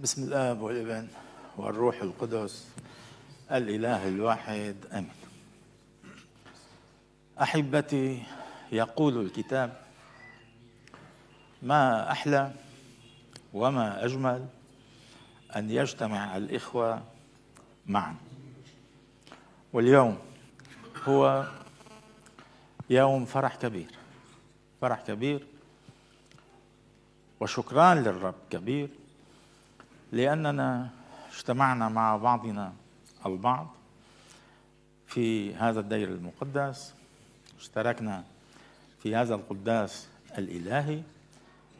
بسم الاب والابن والروح القدس الاله الواحد امين. احبتي يقول الكتاب ما احلى وما اجمل ان يجتمع الاخوه معا. واليوم هو يوم فرح كبير فرح كبير وشكران للرب كبير لأننا اجتمعنا مع بعضنا البعض في هذا الدير المقدس اشتركنا في هذا القداس الإلهي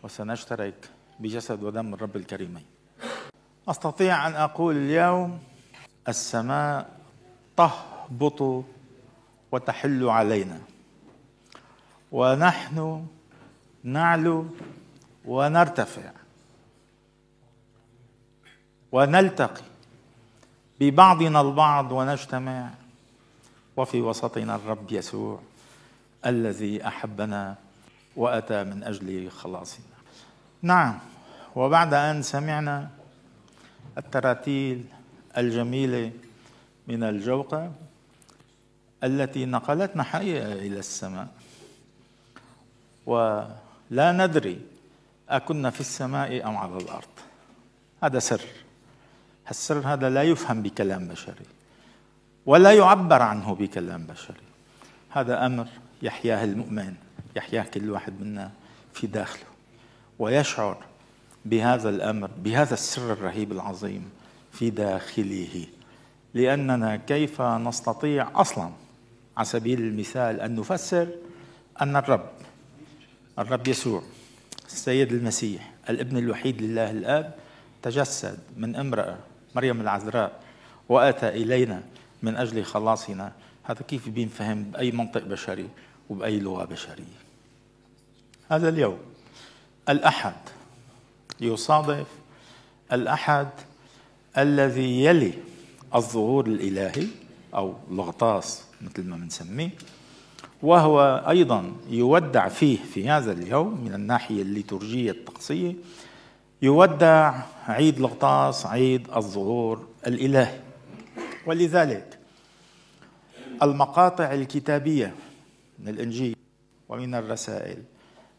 وسنشترك بجسد ودم الرب الكريمين أستطيع أن أقول اليوم السماء تهبط وتحل علينا ونحن نعلو ونرتفع ونلتقي ببعضنا البعض ونجتمع وفي وسطنا الرب يسوع الذي احبنا واتى من اجل خلاصنا. نعم وبعد ان سمعنا التراتيل الجميله من الجوقه التي نقلتنا حقيقه الى السماء ولا ندري اكنا في السماء ام على الارض هذا سر هالسر هذا لا يفهم بكلام بشري ولا يعبر عنه بكلام بشري هذا أمر يحياه المؤمن يحياه كل واحد منا في داخله ويشعر بهذا الأمر بهذا السر الرهيب العظيم في داخله لأننا كيف نستطيع أصلا على سبيل المثال أن نفسر أن الرب الرب يسوع السيد المسيح الابن الوحيد لله الاب تجسد من امراه مريم العذراء واتى الينا من اجل خلاصنا هذا كيف بينفهم باي منطق بشري وباي لغه بشريه هذا اليوم الاحد يصادف الاحد الذي يلي الظهور الالهي او الغطاس مثل ما بنسميه وهو ايضا يودع فيه في هذا اليوم من الناحيه الليتورجيه الطقسيه يودع عيد الغطاس عيد الظهور الالهي ولذلك المقاطع الكتابيه من الانجيل ومن الرسائل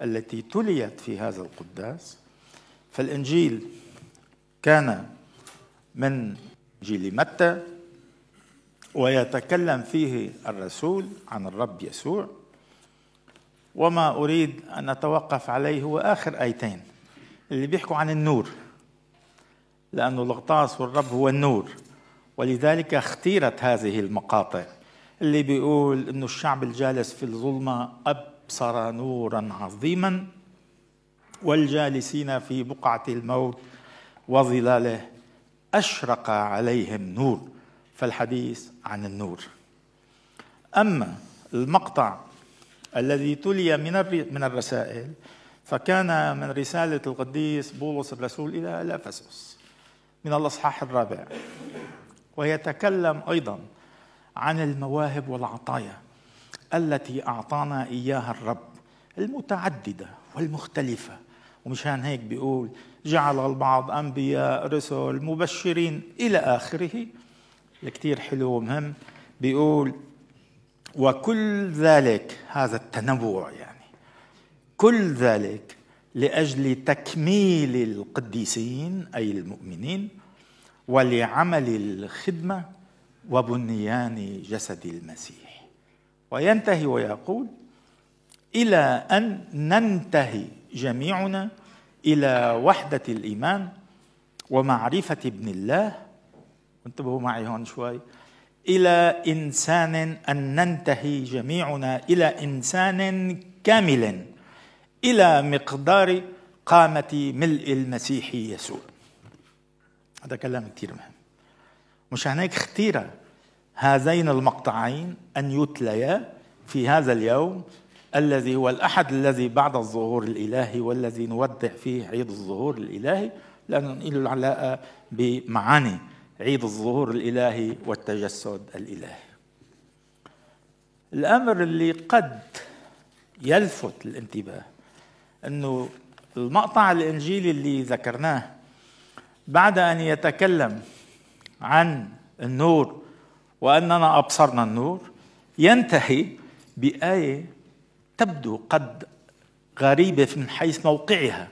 التي تليت في هذا القداس فالانجيل كان من انجيل متى ويتكلم فيه الرسول عن الرب يسوع وما اريد ان اتوقف عليه هو اخر ايتين اللي بيحكوا عن النور لأنه الغطاس والرب هو النور ولذلك اختيرت هذه المقاطع اللي بيقول أنه الشعب الجالس في الظلمة أبصر نورا عظيما والجالسين في بقعة الموت وظلاله أشرق عليهم نور فالحديث عن النور أما المقطع الذي تلي من من الرسائل فكان من رسالة القديس بولس الرسول إلى الأفسس من الأصحاح الرابع ويتكلم أيضا عن المواهب والعطايا التي أعطانا إياها الرب المتعددة والمختلفة ومشان هيك بيقول جعل البعض أنبياء رسل مبشرين إلى آخره كتير حلو ومهم بيقول وكل ذلك هذا التنوع يعني كل ذلك لاجل تكميل القديسين اي المؤمنين ولعمل الخدمه وبنيان جسد المسيح وينتهي ويقول الى ان ننتهي جميعنا الى وحده الايمان ومعرفه ابن الله انتبهوا معي هون شوي الى انسان ان ننتهي جميعنا الى انسان كامل إلى مقدار قامة ملء المسيح يسوع هذا كلام كثير مهم مش هناك اختير هذين المقطعين أن يتليا في هذا اليوم الذي هو الأحد الذي بعد الظهور الإلهي والذي نودع فيه عيد الظهور الإلهي لأنه له العلاقة بمعاني عيد الظهور الإلهي والتجسد الإلهي الأمر اللي قد يلفت الانتباه انه المقطع الانجيلي اللي ذكرناه بعد ان يتكلم عن النور واننا ابصرنا النور ينتهي بايه تبدو قد غريبه من حيث موقعها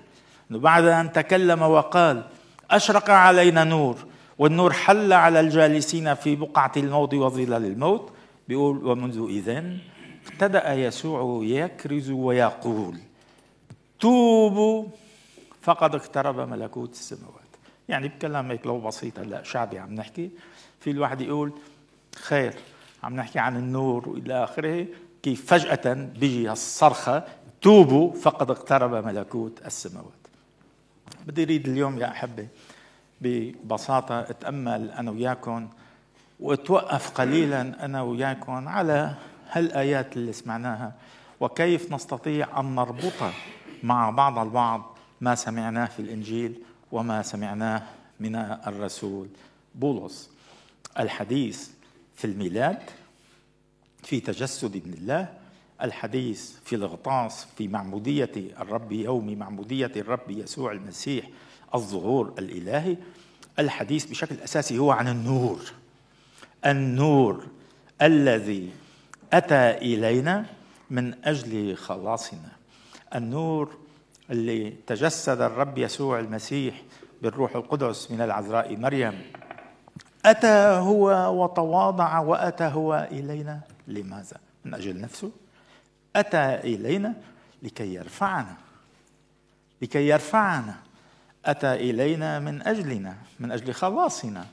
انه بعد ان تكلم وقال اشرق علينا نور والنور حل على الجالسين في بقعه الموت وظلال الموت بيقول ومنذ اذن ابتدا يسوع يكرز ويقول توبوا فقد اقترب ملكوت السماوات يعني بكلام هيك لو بسيط هلا شعبي عم نحكي في الواحد يقول خير عم نحكي عن النور والى اخره كيف فجاه بيجي هالصرخه توبوا فقد اقترب ملكوت السماوات بدي اريد اليوم يا احبه ببساطه اتامل انا وياكم واتوقف قليلا انا وياكم على هالايات اللي سمعناها وكيف نستطيع ان نربطها مع بعض البعض ما سمعناه في الانجيل وما سمعناه من الرسول بولس الحديث في الميلاد في تجسد ابن الله الحديث في الغطاس في معمودية الرب يومي معمودية الرب يسوع المسيح الظهور الإلهي الحديث بشكل أساسي هو عن النور النور الذي أتى إلينا من أجل خلاصنا النور اللي تجسد الرب يسوع المسيح بالروح القدس من العذراء مريم أتى هو وتواضع وأتى هو إلينا لماذا؟ من أجل نفسه أتى إلينا لكي يرفعنا لكي يرفعنا أتى إلينا من أجلنا من أجل خلاصنا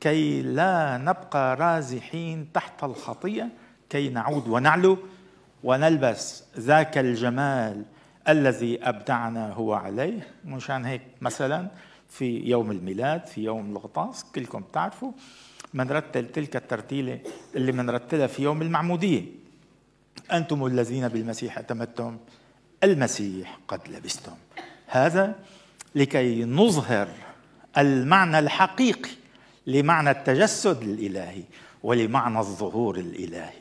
كي لا نبقى رازحين تحت الخطية كي نعود ونعلو ونلبس ذاك الجمال الذي أبدعنا هو عليه مشان هيك مثلا في يوم الميلاد في يوم الغطاس كلكم بتعرفوا منرتل تلك الترتيلة اللي منرتلها في يوم المعمودية أنتم الذين بالمسيح اعتمدتم المسيح قد لبستم هذا لكي نظهر المعنى الحقيقي لمعنى التجسد الإلهي ولمعنى الظهور الإلهي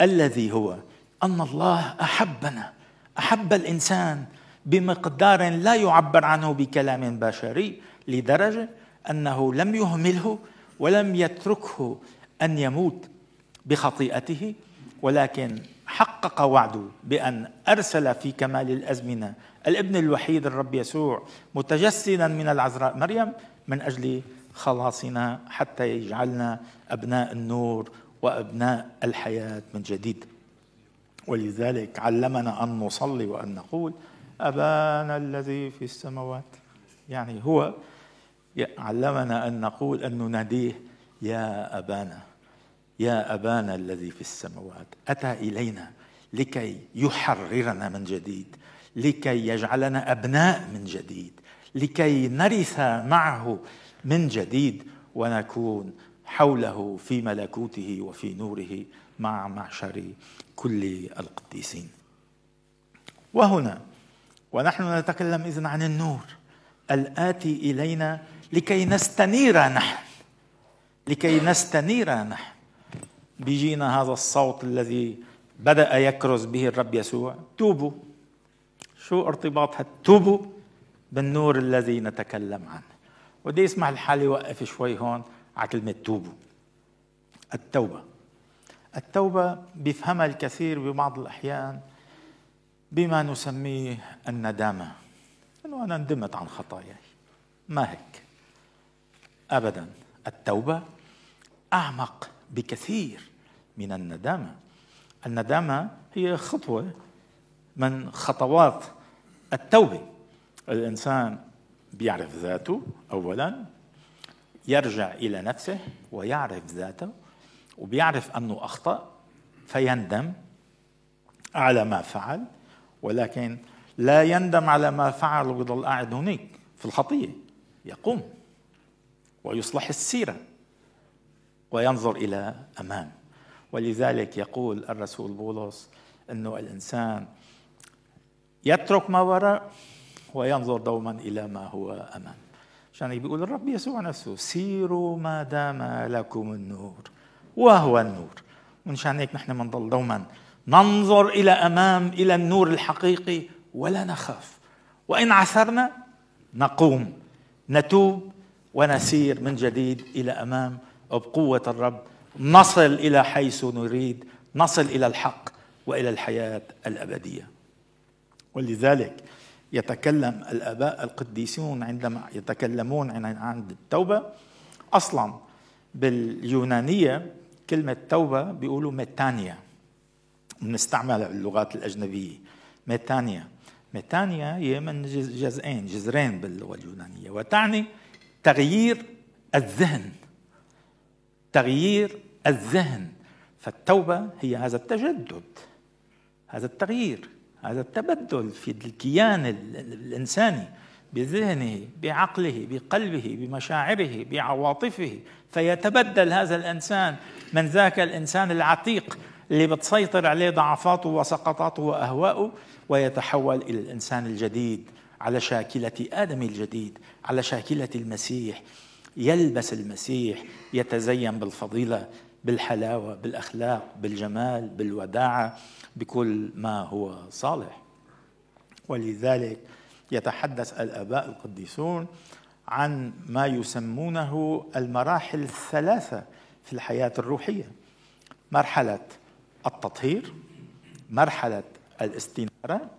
الذي هو أن الله أحبنا احب الانسان بمقدار لا يعبر عنه بكلام بشري لدرجه انه لم يهمله ولم يتركه ان يموت بخطيئته ولكن حقق وعده بان ارسل في كمال الازمنه الابن الوحيد الرب يسوع متجسدا من العذراء مريم من اجل خلاصنا حتى يجعلنا ابناء النور وابناء الحياه من جديد ولذلك علمنا أن نصلي وأن نقول أبانا الذي في السماوات يعني هو علمنا أن نقول أن نناديه يا أبانا يا أبانا الذي في السماوات أتى إلينا لكي يحررنا من جديد لكي يجعلنا أبناء من جديد لكي نرث معه من جديد ونكون حوله في ملكوته وفي نوره مع معشر كل القديسين وهنا ونحن نتكلم إذن عن النور الآتي إلينا لكي نستنير نحن لكي نستنير نحن بيجينا هذا الصوت الذي بدأ يكرز به الرب يسوع توبوا شو ارتباطها توبوا بالنور الذي نتكلم عنه ودي اسمح لحالي وقف شوي هون على كلمة توبوا التوبة التوبة بيفهمها الكثير ببعض الأحيان بما نسميه الندامة أنه أنا ندمت عن خطاياي ما هيك أبدا التوبة أعمق بكثير من الندامة الندامة هي خطوة من خطوات التوبة الإنسان بيعرف ذاته أولا يرجع إلى نفسه ويعرف ذاته وبيعرف أنه أخطأ فيندم على ما فعل ولكن لا يندم على ما فعل ويظل قاعد هناك في الخطية يقوم ويصلح السيرة وينظر إلى أمام ولذلك يقول الرسول بولس أنه الإنسان يترك ما وراء وينظر دوما إلى ما هو أمام عشان يعني بيقول الرب يسوع نفسه سيروا ما دام لكم النور وهو النور ونشان هيك نحن بنضل دوما ننظر إلى أمام إلى النور الحقيقي ولا نخاف وإن عثرنا نقوم نتوب ونسير من جديد إلى أمام بقوة الرب نصل إلى حيث نريد نصل إلى الحق وإلى الحياة الأبدية ولذلك يتكلم الآباء القديسون عندما يتكلمون عن التوبة أصلا باليونانية كلمة توبة بيقولوا ميتانيا بنستعملها باللغات الأجنبية ميتانيا ميتانيا هي من جزئين جزرين باللغة اليونانية وتعني تغيير الذهن تغيير الذهن فالتوبة هي هذا التجدد هذا التغيير هذا التبدل في الكيان الإنساني بذهنه بعقله بقلبه بمشاعره بعواطفه فيتبدل هذا الانسان من ذاك الانسان العتيق اللي بتسيطر عليه ضعفاته وسقطاته واهواؤه ويتحول الى الانسان الجديد على شاكله ادم الجديد على شاكله المسيح يلبس المسيح يتزين بالفضيله بالحلاوه بالاخلاق بالجمال بالوداعه بكل ما هو صالح ولذلك يتحدث الآباء القديسون عن ما يسمونه المراحل الثلاثة في الحياة الروحية مرحلة التطهير مرحلة الاستنارة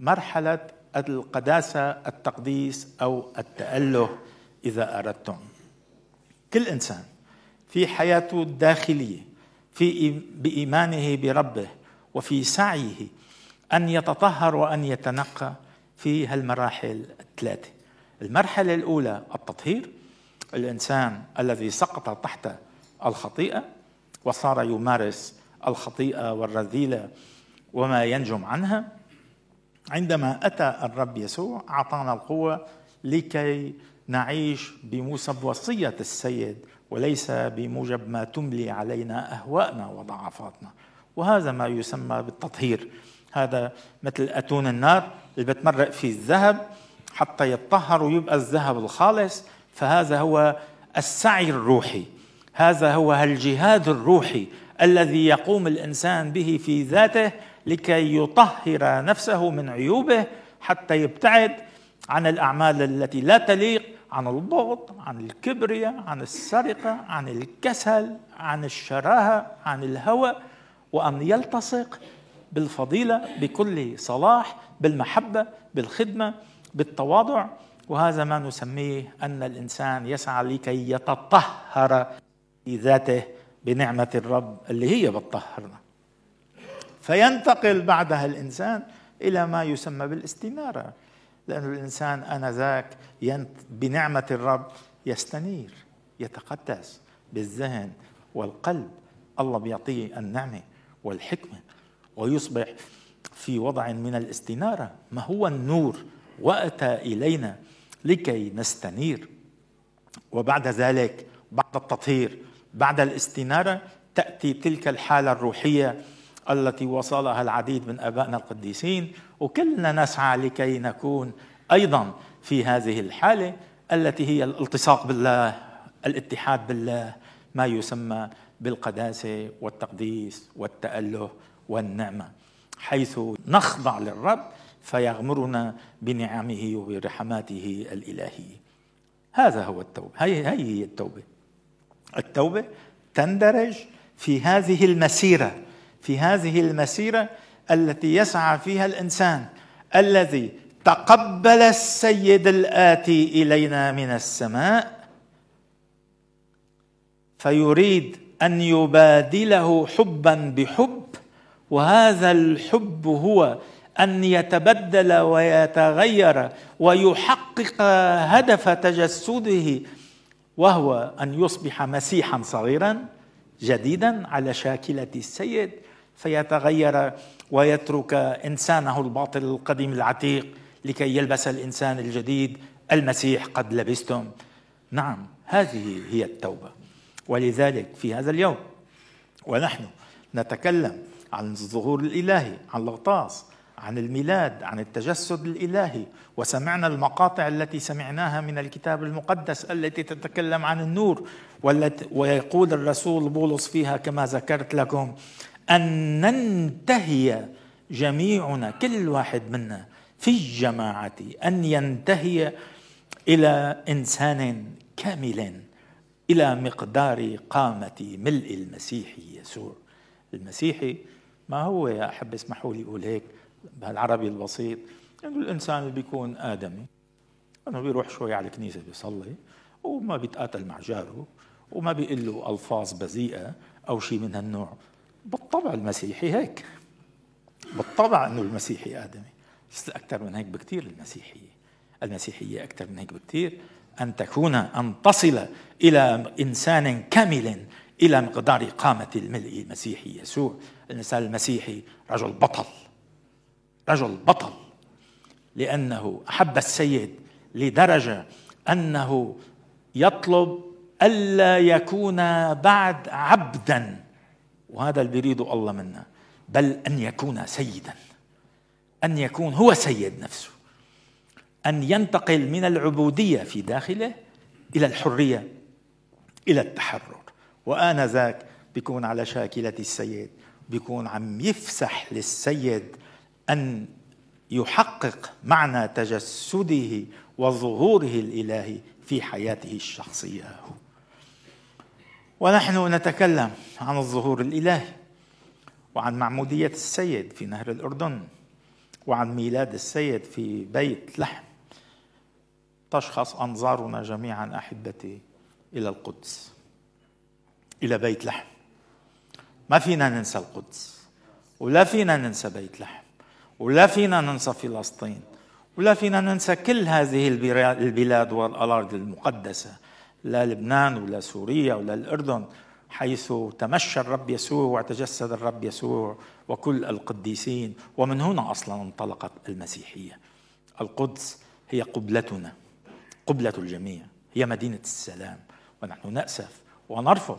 مرحلة القداسة التقديس أو التأله إذا أردتم كل إنسان في حياته الداخلية في بإيمانه بربه وفي سعيه أن يتطهر وأن يتنقى في هالمراحل الثلاثة المرحلة الأولى التطهير الإنسان الذي سقط تحت الخطيئة وصار يمارس الخطيئة والرذيلة وما ينجم عنها عندما أتى الرب يسوع أعطانا القوة لكي نعيش بموسب وصية السيد وليس بموجب ما تملي علينا أهواءنا وضعفاتنا وهذا ما يسمى بالتطهير هذا مثل أتون النار اللي بتمرق فيه الذهب حتى يتطهر ويبقى الذهب الخالص فهذا هو السعي الروحي هذا هو الجهاد الروحي الذي يقوم الإنسان به في ذاته لكي يطهر نفسه من عيوبه حتى يبتعد عن الأعمال التي لا تليق عن البغض عن الكبرياء عن السرقة عن الكسل عن الشراهة عن الهوى وأن يلتصق بالفضيلة بكل صلاح بالمحبة بالخدمة بالتواضع وهذا ما نسميه أن الإنسان يسعى لكي يتطهر في ذاته بنعمة الرب اللي هي بتطهرنا فينتقل بعدها الإنسان إلى ما يسمى بالاستنارة لأن الإنسان أنذاك بنعمة الرب يستنير يتقدس بالذهن والقلب الله بيعطيه النعمة والحكمة ويصبح في وضع من الاستنارة ما هو النور وأتى إلينا لكي نستنير وبعد ذلك بعد التطهير بعد الاستنارة تأتي تلك الحالة الروحية التي وصلها العديد من أبائنا القديسين وكلنا نسعى لكي نكون أيضا في هذه الحالة التي هي الالتصاق بالله الاتحاد بالله ما يسمى بالقداسة والتقديس والتأله والنعمة حيث نخضع للرب فيغمرنا بنعمه وبرحماته الإلهية هذا هو التوبة هي, هي هي التوبة التوبة تندرج في هذه المسيرة في هذه المسيرة التي يسعى فيها الإنسان الذي تقبل السيد الآتي إلينا من السماء فيريد أن يبادله حبا بحب وهذا الحب هو ان يتبدل ويتغير ويحقق هدف تجسده وهو ان يصبح مسيحا صغيرا جديدا على شاكله السيد فيتغير ويترك انسانه الباطل القديم العتيق لكي يلبس الانسان الجديد المسيح قد لبستم نعم هذه هي التوبه ولذلك في هذا اليوم ونحن نتكلم عن الظهور الإلهي عن الغطاس عن الميلاد عن التجسد الإلهي وسمعنا المقاطع التي سمعناها من الكتاب المقدس التي تتكلم عن النور ويقول الرسول بولس فيها كما ذكرت لكم أن ننتهي جميعنا كل واحد منا في الجماعة أن ينتهي إلى إنسان كامل إلى مقدار قامة ملء المسيح يسوع المسيحي ما هو يا أحب اسمحوا لي أقول هيك بهالعربي البسيط إنه يعني الإنسان اللي بيكون آدمي إنه بيروح شوي على الكنيسة بيصلي وما بيتقاتل مع جاره وما بيقول له ألفاظ بذيئة أو شيء من هالنوع بالطبع المسيحي هيك بالطبع انه المسيحي ادمي بس اكثر من هيك بكثير المسيحيه المسيحيه اكثر من هيك بكثير ان تكون ان تصل الى انسان كامل إلى مقدار قامة الملء المسيحي يسوع الإنسان المسيحي رجل بطل رجل بطل لأنه أحب السيد لدرجة أنه يطلب ألا يكون بعد عبدا وهذا اللي بيريده الله منا بل أن يكون سيدا أن يكون هو سيد نفسه أن ينتقل من العبودية في داخله إلى الحرية إلى التحرر وآنذاك بيكون على شاكلة السيد بيكون عم يفسح للسيد أن يحقق معنى تجسده وظهوره الإلهي في حياته الشخصية ونحن نتكلم عن الظهور الإلهي وعن معمودية السيد في نهر الأردن وعن ميلاد السيد في بيت لحم تشخص أنظارنا جميعا أحبتي إلى القدس إلى بيت لحم ما فينا ننسى القدس ولا فينا ننسى بيت لحم ولا فينا ننسى فلسطين ولا فينا ننسى كل هذه البلاد والأرض المقدسة لا لبنان ولا سوريا ولا الأردن حيث تمشى الرب يسوع وتجسد الرب يسوع وكل القديسين ومن هنا أصلا انطلقت المسيحية القدس هي قبلتنا قبلة الجميع هي مدينة السلام ونحن نأسف ونرفض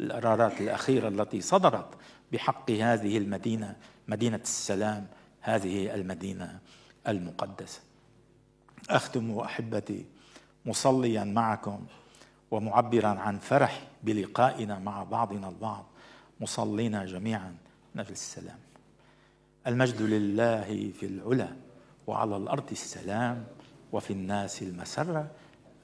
القرارات الأخيرة التي صدرت بحق هذه المدينة مدينة السلام هذه المدينة المقدسة أختم أحبتي مصليا معكم ومعبرا عن فرحي بلقائنا مع بعضنا البعض مصلينا جميعا نفس السلام المجد لله في العلا وعلى الارض السلام وفي الناس المسره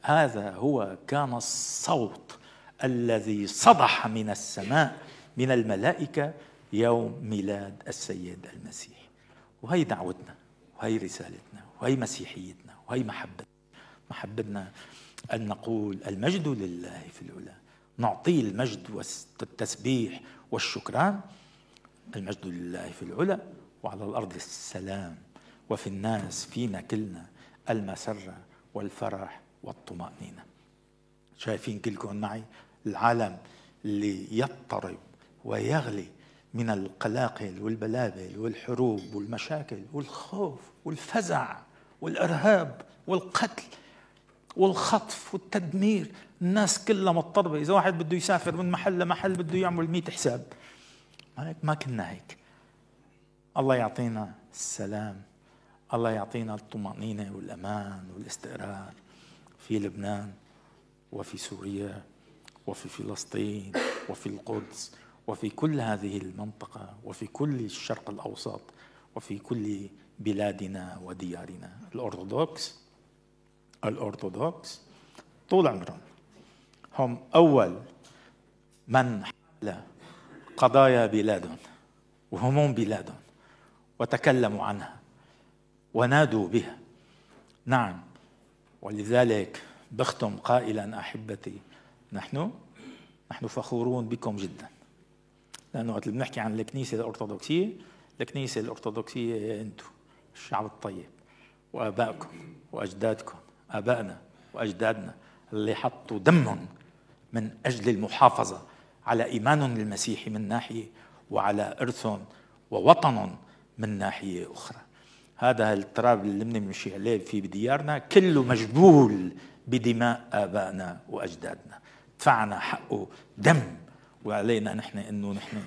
هذا هو كان الصوت الذي صدح من السماء من الملائكة يوم ميلاد السيد المسيح وهي دعوتنا وهي رسالتنا وهي مسيحيتنا وهي محبتنا محبتنا أن نقول المجد لله في العلا نعطيه المجد والتسبيح والشكران المجد لله في العلا وعلى الأرض السلام وفي الناس فينا كلنا المسرة والفرح والطمأنينة شايفين كلكم معي العالم اللي يضطرب ويغلي من القلاقل والبلابل والحروب والمشاكل والخوف والفزع والارهاب والقتل والخطف والتدمير الناس كلها مضطربة إذا واحد بده يسافر من محل لمحل بده يعمل مئة حساب ما كنا هيك الله يعطينا السلام الله يعطينا الطمأنينة والأمان والاستقرار في لبنان وفي سوريا وفي فلسطين وفي القدس وفي كل هذه المنطقة وفي كل الشرق الأوسط وفي كل بلادنا وديارنا الأرثوذكس الأرثوذكس طول عمرهم هم أول من حل قضايا بلادهم وهموم بلادهم وتكلموا عنها ونادوا بها نعم ولذلك بختم قائلا أحبتي نحن نحن فخورون بكم جدا لأنه وقت اللي بنحكي عن الكنيسة الأرثوذكسية الكنيسة الأرثوذكسية هي أنتم الشعب الطيب وآبائكم وأجدادكم آبائنا وأجدادنا اللي حطوا دمهم من أجل المحافظة على إيمانهم المسيحي من ناحية وعلى إرثهم ووطنهم من ناحية أخرى هذا التراب اللي بنمشي عليه في ديارنا كله مجبول بدماء آبائنا وأجدادنا دفعنا حقه دم وعلينا نحن انه نحن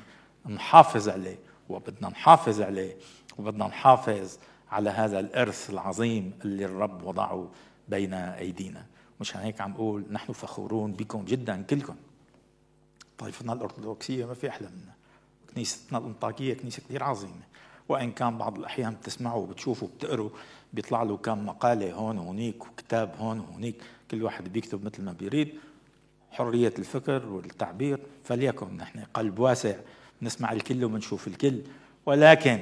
نحافظ عليه وبدنا نحافظ عليه وبدنا نحافظ على هذا الارث العظيم اللي الرب وضعه بين ايدينا مشان هيك عم بقول نحن فخورون بكم جدا كلكم طائفتنا طيب، الارثوذكسيه ما في احلى منها كنيستنا الانطاكيه كنيسه كثير عظيمه وان كان بعض الاحيان بتسمعوا وبتشوفوا وبتقروا بيطلع له كم مقاله هون وهنيك وكتاب هون وهنيك كل واحد بيكتب مثل ما بيريد حرية الفكر والتعبير فليكن نحن قلب واسع نسمع الكل ونشوف الكل ولكن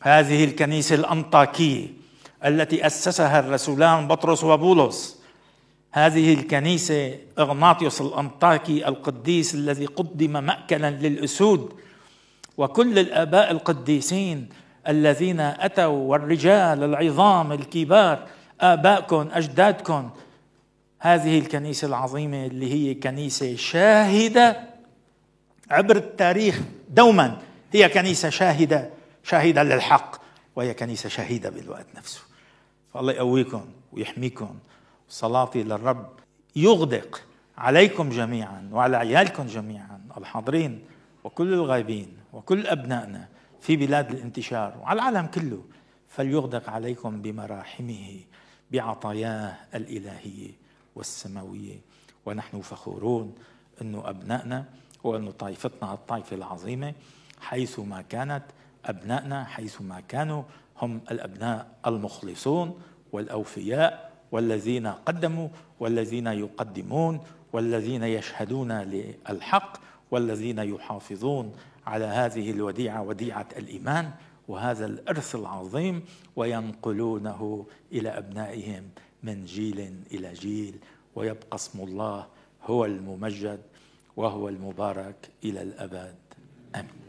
هذه الكنيسة الأنطاكية التي أسسها الرسولان بطرس وبولس هذه الكنيسة إغناطيوس الأنطاكي القديس الذي قدم مأكلا للأسود وكل الآباء القديسين الذين أتوا والرجال العظام الكبار آبائكم أجدادكم هذه الكنيسة العظيمة اللي هي كنيسة شاهدة عبر التاريخ دوما هي كنيسة شاهدة شاهدة للحق وهي كنيسة شهيدة بالوقت نفسه فالله يقويكم ويحميكم صلاتي للرب يغدق عليكم جميعا وعلى عيالكم جميعا الحاضرين وكل الغايبين وكل أبنائنا في بلاد الانتشار وعلى العالم كله فليغدق عليكم بمراحمه بعطاياه الإلهية والسماوية ونحن فخورون أنه أبنائنا وأنه طائفتنا الطائفة العظيمة حيث ما كانت أبنائنا حيث ما كانوا هم الأبناء المخلصون والأوفياء والذين قدموا والذين يقدمون والذين يشهدون للحق والذين يحافظون على هذه الوديعة وديعة الإيمان وهذا الإرث العظيم وينقلونه إلى أبنائهم من جيل إلى جيل ويبقى اسم الله هو الممجد وهو المبارك إلى الأبد آمين